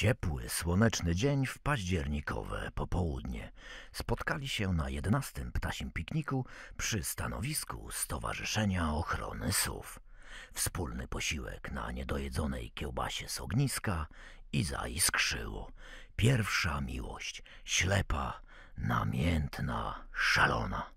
Ciepły, słoneczny dzień w październikowe popołudnie. Spotkali się na 11. ptasim pikniku przy stanowisku Stowarzyszenia Ochrony Sów. Wspólny posiłek na niedojedzonej kiełbasie z ogniska i zaiskrzyło. Pierwsza miłość, ślepa, namiętna, szalona.